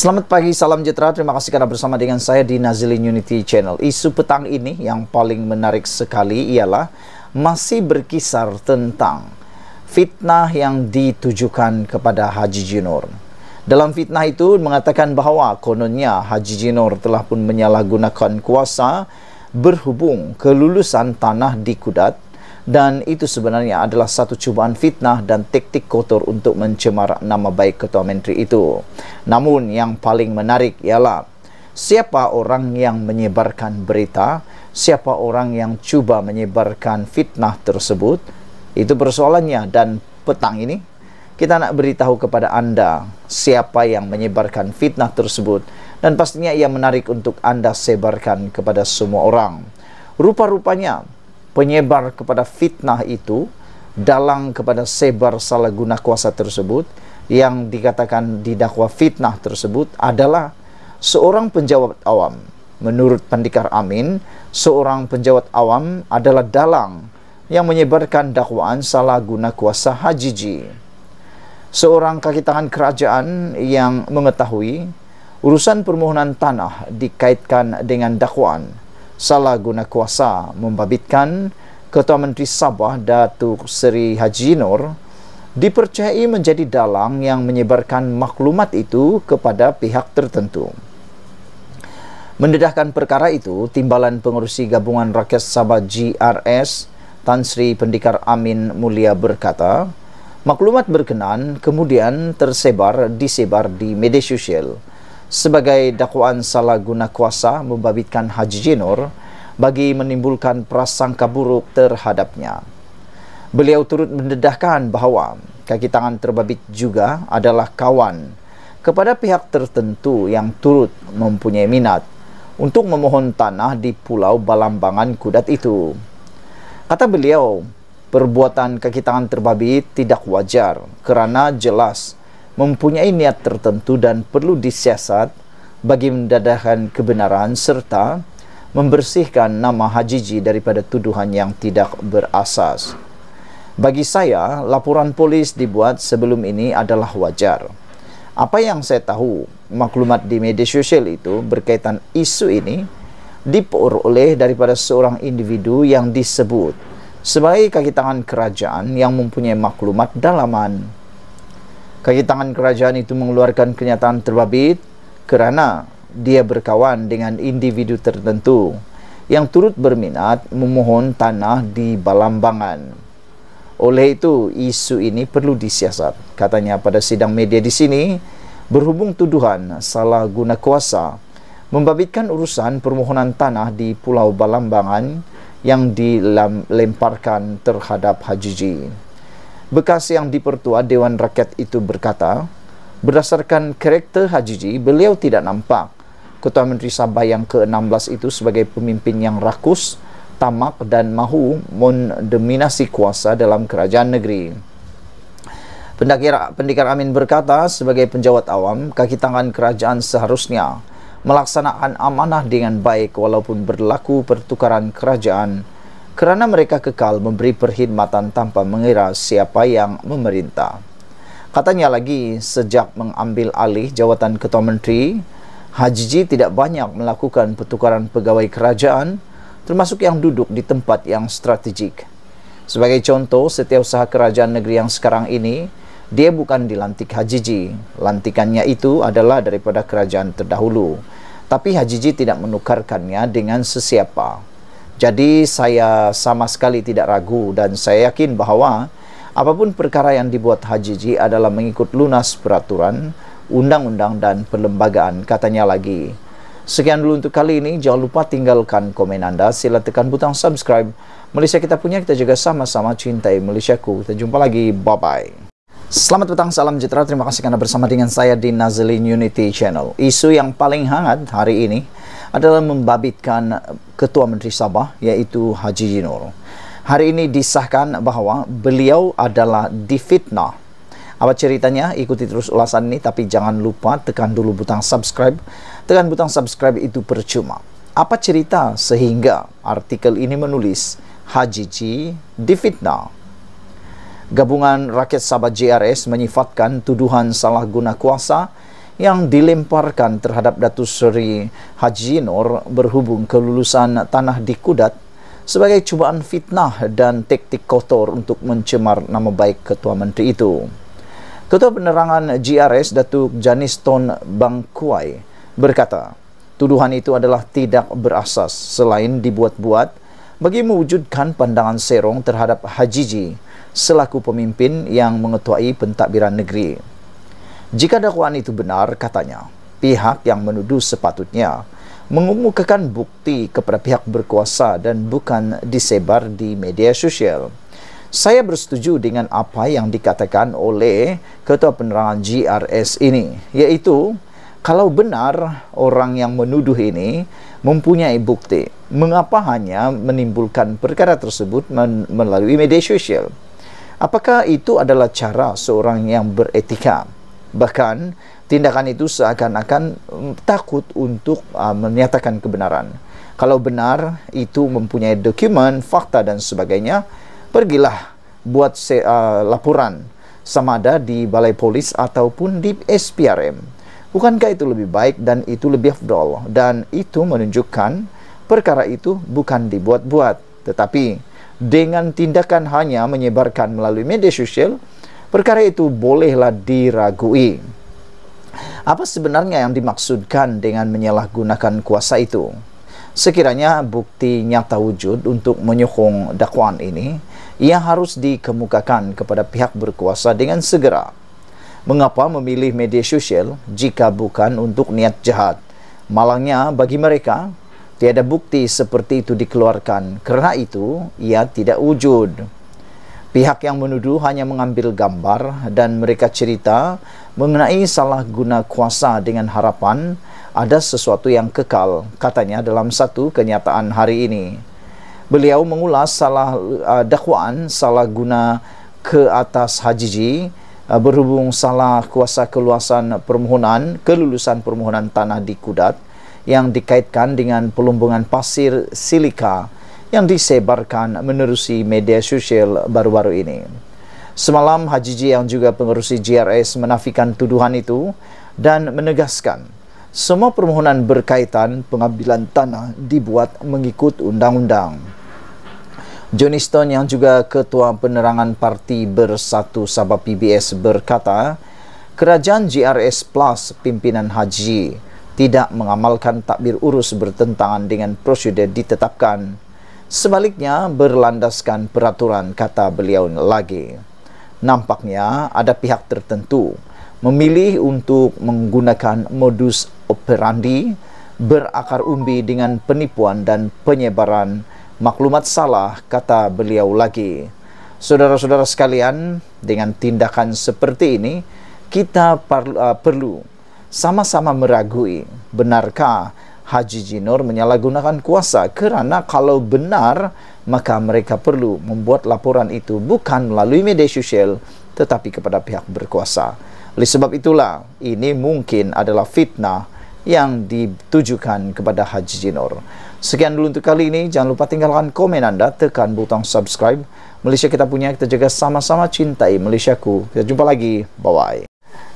Selamat pagi, salam jetra. Terima kasih karena bersama dengan saya di Nazilin Unity Channel. Isu petang ini yang paling menarik sekali ialah masih berkisar tentang fitnah yang ditujukan kepada Haji Junor. Dalam fitnah itu mengatakan bahawa kononnya Haji Junor telah pun menyalahgunakan kuasa berhubung kelulusan tanah di Kudat dan itu sebenarnya adalah satu cubaan fitnah dan taktik kotor untuk mencemar nama baik ketua menteri itu. Namun yang paling menarik ialah siapa orang yang menyebarkan berita, siapa orang yang cuba menyebarkan fitnah tersebut, itu persoalannya dan petang ini kita nak beritahu kepada anda siapa yang menyebarkan fitnah tersebut dan pastinya ia menarik untuk anda sebarkan kepada semua orang. Rupa-rupanya penyebar kepada fitnah itu dalang kepada sebar salah guna kuasa tersebut yang dikatakan didakwa fitnah tersebut adalah seorang penjawat awam menurut Pandikar Amin seorang penjawat awam adalah dalang yang menyebarkan dakwaan salah guna kuasa hajiji seorang kaki tangan kerajaan yang mengetahui urusan permohonan tanah dikaitkan dengan dakwaan salah guna kuasa membabitkan Ketua Menteri Sabah Datuk Seri Haji Nur dipercayai menjadi dalang yang menyebarkan maklumat itu kepada pihak tertentu. Mendedahkan perkara itu, Timbalan Pengurusi Gabungan Rakyat Sabah GRS Tan Sri Pendikar Amin Mulia berkata, maklumat berkenaan kemudian tersebar disebar di media sosial sebagai dakwaan salah guna kuasa membabitkan Haji Jenur bagi menimbulkan prasangka buruk terhadapnya. Beliau turut mendedahkan bahawa kaki tangan terbabit juga adalah kawan kepada pihak tertentu yang turut mempunyai minat untuk memohon tanah di Pulau Balambangan Kudat itu. Kata beliau, perbuatan kaki tangan terbabit tidak wajar kerana jelas mempunyai niat tertentu dan perlu disiasat bagi mendadahkan kebenaran serta membersihkan nama Hajiji daripada tuduhan yang tidak berasas. Bagi saya, laporan polis dibuat sebelum ini adalah wajar. Apa yang saya tahu, maklumat di media sosial itu berkaitan isu ini dipur oleh daripada seorang individu yang disebut sebagai kaki tangan kerajaan yang mempunyai maklumat dalaman kaki tangan kerajaan itu mengeluarkan kenyataan terbabit kerana dia berkawan dengan individu tertentu yang turut berminat memohon tanah di Balambangan. Oleh itu, isu ini perlu disiasat. Katanya pada sidang media di sini, berhubung tuduhan salah guna kuasa membabitkan urusan permohonan tanah di Pulau Balambangan yang dilemparkan terhadap Haji Hajiji. Bekas yang dipertua Dewan Rakyat itu berkata, berdasarkan karakter Haji Hajiji, beliau tidak nampak Ketua Menteri Sabah yang ke-16 itu sebagai pemimpin yang rakus, tamak dan mahu mendominasi kuasa dalam kerajaan negeri. Pendakira, Pendikar Amin berkata sebagai penjawat awam, kaki tangan kerajaan seharusnya melaksanakan amanah dengan baik walaupun berlaku pertukaran kerajaan kerana mereka kekal memberi perkhidmatan tanpa mengira siapa yang memerintah. Katanya lagi, sejak mengambil alih jawatan Ketua Menteri, Hajji tidak banyak melakukan pertukaran pegawai kerajaan termasuk yang duduk di tempat yang strategik. Sebagai contoh, setiausaha kerajaan negeri yang sekarang ini, dia bukan dilantik Hajji. Lantikannya itu adalah daripada kerajaan terdahulu. Tapi Hajji tidak menukarkannya dengan sesiapa. Jadi saya sama sekali tidak ragu dan saya yakin bahawa apapun perkara yang dibuat Haji JI adalah mengikut lunas peraturan, undang-undang dan perlembagaan katanya lagi. Sekian dulu untuk kali ini, jangan lupa tinggalkan komen anda, sila tekan butang subscribe. Malaysia kita punya, kita juga sama-sama cintai Malaysia ku. Kita jumpa lagi, bye-bye. Selamat petang, salam sejahtera. Terima kasih kerana bersama dengan saya di Nazlin Unity Channel. Isu yang paling hangat hari ini, adalah membabitkan Ketua Menteri Sabah iaitu Haji Jinur. Hari ini disahkan bahawa beliau adalah difitnah. Apa ceritanya? Ikuti terus ulasan ini tapi jangan lupa tekan dulu butang subscribe. Tekan butang subscribe itu percuma. Apa cerita sehingga artikel ini menulis Haji Ji difitnah? Gabungan Rakyat Sabah JRS menyifatkan tuduhan salah guna kuasa yang dilemparkan terhadap Datu Seri Haji Nur berhubung kelulusan tanah di Kudat sebagai cubaan fitnah dan taktik kotor untuk mencemar nama baik Ketua Menteri itu. Ketua Penerangan GRS Datuk Janis Janiston Bangkuai berkata, tuduhan itu adalah tidak berasas selain dibuat-buat bagi mewujudkan pandangan serong terhadap Haji Ji selaku pemimpin yang mengetuai pentadbiran negeri. Jika dakwaan itu benar, katanya, pihak yang menuduh sepatutnya mengemukakan bukti kepada pihak berkuasa dan bukan disebar di media sosial. Saya bersetuju dengan apa yang dikatakan oleh Ketua Penerangan GRS ini, yaitu kalau benar orang yang menuduh ini mempunyai bukti, mengapa hanya menimbulkan perkara tersebut melalui media sosial? Apakah itu adalah cara seorang yang beretika? bahkan tindakan itu seakan-akan mm, takut untuk uh, menyatakan kebenaran. Kalau benar itu mempunyai dokumen, fakta dan sebagainya, pergilah buat se- uh, laporan sama ada di balai polis ataupun di SPRM. Bukankah itu lebih baik dan itu lebih afdol dan itu menunjukkan perkara itu bukan dibuat-buat tetapi dengan tindakan hanya menyebarkan melalui media sosial perkara itu bolehlah diragui. Apa sebenarnya yang dimaksudkan dengan menyalahgunakan kuasa itu? Sekiranya bukti nyata wujud untuk menyokong dakwaan ini, ia harus dikemukakan kepada pihak berkuasa dengan segera. Mengapa memilih media sosial jika bukan untuk niat jahat? Malangnya bagi mereka, tiada bukti seperti itu dikeluarkan kerana itu ia tidak wujud. Pihak yang menuduh hanya mengambil gambar dan mereka cerita mengenai salah guna kuasa dengan harapan ada sesuatu yang kekal, katanya dalam satu kenyataan hari ini. Beliau mengulas salah uh, dakwaan salah guna ke atas Hajiji uh, berhubung salah kuasa keluasan permohonan kelulusan permohonan tanah di Kudat yang dikaitkan dengan pelumbungan pasir silika yang disebarkan menerusi media sosial baru-baru ini. Semalam Haji Ji yang juga pengerusi GRS menafikan tuduhan itu dan menegaskan semua permohonan berkaitan pengambilan tanah dibuat mengikut undang-undang. Johnny Stone yang juga ketua penerangan parti Bersatu Sabah PBS berkata, kerajaan GRS Plus pimpinan Haji tidak mengamalkan takbir urus bertentangan dengan prosedur ditetapkan sebaliknya berlandaskan peraturan kata beliau lagi. Nampaknya ada pihak tertentu memilih untuk menggunakan modus operandi berakar umbi dengan penipuan dan penyebaran maklumat salah kata beliau lagi. Saudara-saudara sekalian, dengan tindakan seperti ini, kita uh, perlu sama-sama meragui benarkah Haji Jinur menyalahgunakan kuasa kerana kalau benar maka mereka perlu membuat laporan itu bukan melalui media sosial tetapi kepada pihak berkuasa. Oleh sebab itulah ini mungkin adalah fitnah yang ditujukan kepada Haji Jinur. Sekian dulu untuk kali ini. Jangan lupa tinggalkan komen anda, tekan butang subscribe. Malaysia kita punya, kita jaga sama-sama cintai Malaysiaku. Kita jumpa lagi. Bye-bye.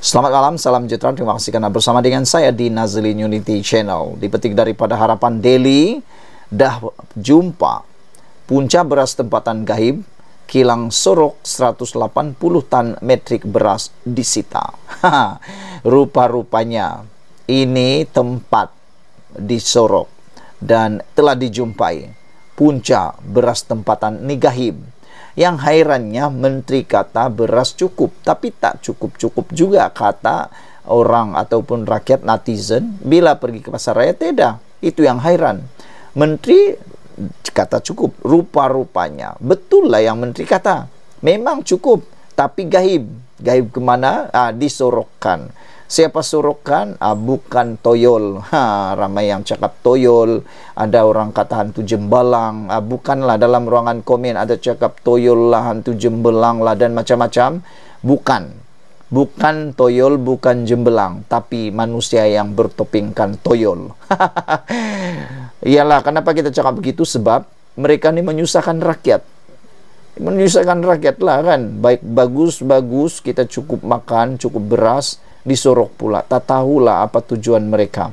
Selamat malam, salam sejahtera. Terima kasih kerana bersama dengan saya di Nazli Unity Channel. Dipetik daripada harapan daily, dah jumpa punca beras tempatan gaib, kilang sorok 180 tan metrik beras disita. Rupa-rupanya ini tempat disorok dan telah dijumpai punca beras tempatan Nigahib. gaib. Yang hairannya menteri kata beras cukup Tapi tak cukup-cukup juga kata orang ataupun rakyat netizen Bila pergi ke pasar raya tidak Itu yang hairan Menteri kata cukup rupa-rupanya Betul lah yang menteri kata Memang cukup Tapi gaib Gaib kemana? Ah, disorokkan siapa surukan? Ah, bukan toyol. Ha, ramai yang cakap toyol. Ada orang kata hantu jembalang. Ah, bukanlah dalam ruangan komen ada cakap toyol lah, hantu jembalang lah dan macam-macam. Bukan. Bukan toyol, bukan jembelang, tapi manusia yang bertopingkan toyol. Iyalah, kenapa kita cakap begitu? Sebab mereka ini menyusahkan rakyat. Menyusahkan rakyat lah kan. Baik bagus-bagus kita cukup makan, cukup beras, Disorok pula tak tahulah apa tujuan mereka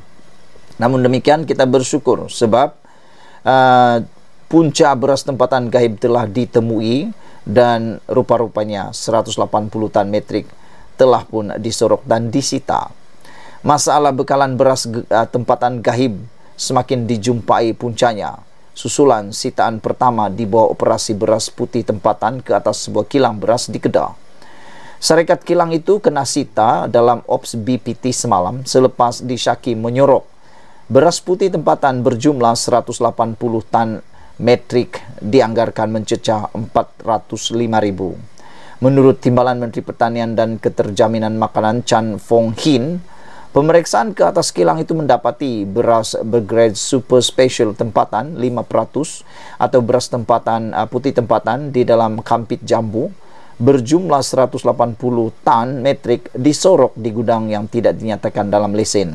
namun demikian kita bersyukur sebab uh, punca beras tempatan gaib telah ditemui dan rupa-rupanya 180 tan metrik telah pun disorok dan disita. Masalah bekalan beras uh, tempatan gaib semakin dijumpai puncanya. Susulan sitaan pertama di bawah operasi beras putih tempatan ke atas sebuah kilang beras di Kedah. Syarikat kilang itu kena sita dalam ops BPT semalam selepas disyaki menyorok beras putih tempatan berjumlah 180 tan metrik dianggarkan mencecah ribu. Menurut Timbalan Menteri Pertanian dan Keterjaminan Makanan Chan Fong Hin, pemeriksaan ke atas kilang itu mendapati beras bergrade super special tempatan 5% atau beras tempatan uh, putih tempatan di dalam kampit jambu berjumlah 180 ton metrik disorok di gudang yang tidak dinyatakan dalam lesen.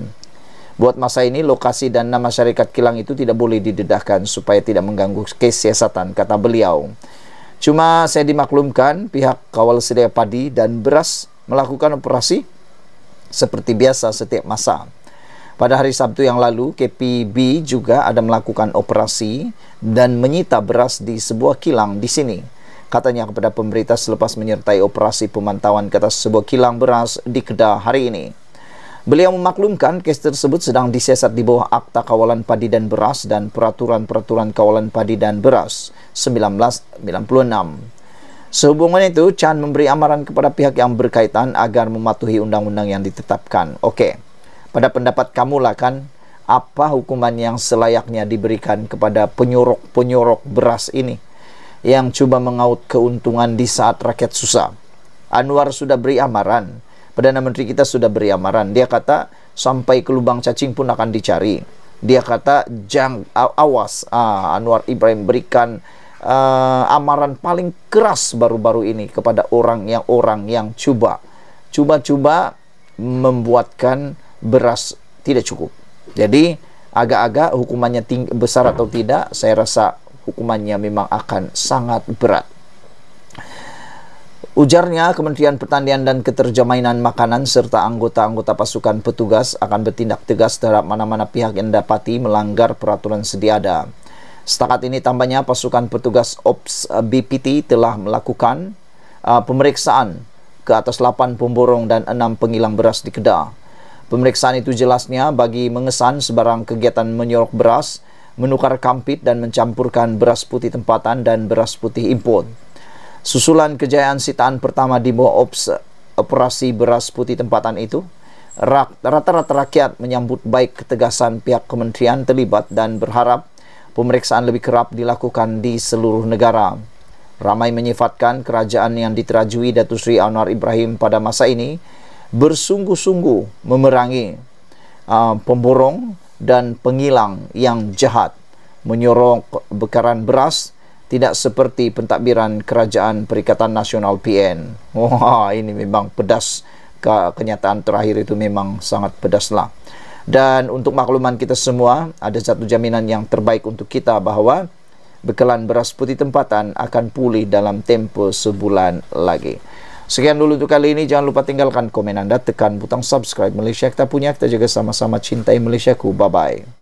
Buat masa ini, lokasi dan nama syarikat kilang itu tidak boleh didedahkan supaya tidak mengganggu kesiasatan, kata beliau. Cuma saya dimaklumkan pihak kawal sedia padi dan beras melakukan operasi seperti biasa setiap masa. Pada hari Sabtu yang lalu, KPB juga ada melakukan operasi dan menyita beras di sebuah kilang di sini. katanya kepada pemerintah selepas menyertai operasi pemantauan atas sebuah kilang beras di Kedah hari ini. Beliau memaklumkan kes tersebut sedang disiasat di bawah Akta Kawalan Padi dan Beras dan Peraturan-Peraturan Kawalan Padi dan Beras 1996. Sehubungan itu, Chan memberi amaran kepada pihak yang berkaitan agar mematuhi undang-undang yang ditetapkan. Okey. pada pendapat kamu lah kan, apa hukuman yang selayaknya diberikan kepada penyuruk-penyuruk beras ini? yang cuba mengaut keuntungan di saat rakyat susah. Anwar sudah beri amaran, Perdana Menteri kita sudah beri amaran. Dia kata sampai ke lubang cacing pun akan dicari. Dia kata jang awas ah, Anwar Ibrahim berikan uh, amaran paling keras baru-baru ini kepada orang yang orang yang coba coba-coba membuatkan beras tidak cukup. Jadi agak-agak hukumannya tinggi, besar atau tidak saya rasa hukumannya memang akan sangat berat. Ujarnya, Kementerian Pertanian dan Keterjemahan Makanan serta anggota-anggota pasukan petugas akan bertindak tegas terhadap mana-mana pihak yang dapati melanggar peraturan sedia ada. Setakat ini tambahnya pasukan petugas Ops BPT telah melakukan uh, pemeriksaan ke atas 8 pemborong dan 6 penghilang beras di Kedah. Pemeriksaan itu jelasnya bagi mengesan sebarang kegiatan menyorok beras menukar kampit dan mencampurkan beras putih tempatan dan beras putih impor. Susulan kejayaan sitaan pertama di bawah ops operasi beras putih tempatan itu, rata-rata rakyat menyambut baik ketegasan pihak kementerian terlibat dan berharap pemeriksaan lebih kerap dilakukan di seluruh negara. Ramai menyifatkan kerajaan yang diterajui Datu Sri Anwar Ibrahim pada masa ini bersungguh-sungguh memerangi uh, pemborong dan pengilang yang jahat menyorok bekaran beras tidak seperti pentadbiran kerajaan Perikatan Nasional PN. Wah, ini memang pedas kenyataan terakhir itu memang sangat pedaslah. Dan untuk makluman kita semua, ada satu jaminan yang terbaik untuk kita bahawa bekalan beras putih tempatan akan pulih dalam tempoh sebulan lagi. Sekian dulu untuk kali ini. Jangan lupa tinggalkan komen anda. Tekan butang subscribe Malaysia. Kita punya. Kita jaga sama-sama cintai Malaysia ku. Bye-bye.